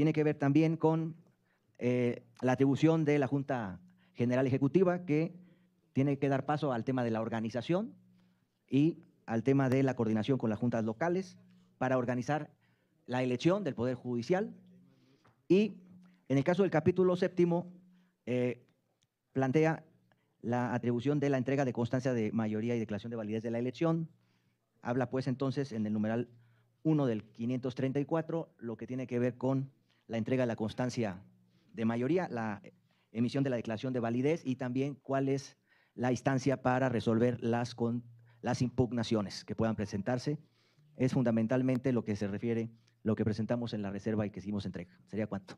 tiene que ver también con eh, la atribución de la Junta General Ejecutiva, que tiene que dar paso al tema de la organización y al tema de la coordinación con las juntas locales para organizar la elección del Poder Judicial. Y en el caso del capítulo séptimo, eh, plantea la atribución de la entrega de constancia de mayoría y declaración de validez de la elección. Habla pues entonces en el numeral 1 del 534 lo que tiene que ver con la entrega de la constancia de mayoría, la emisión de la declaración de validez y también cuál es la instancia para resolver las, impugnaciones que puedan presentarse. Es fundamentalmente lo que se refiere, lo que presentamos en la reserva y que hicimos entrega. ¿Sería cuánto?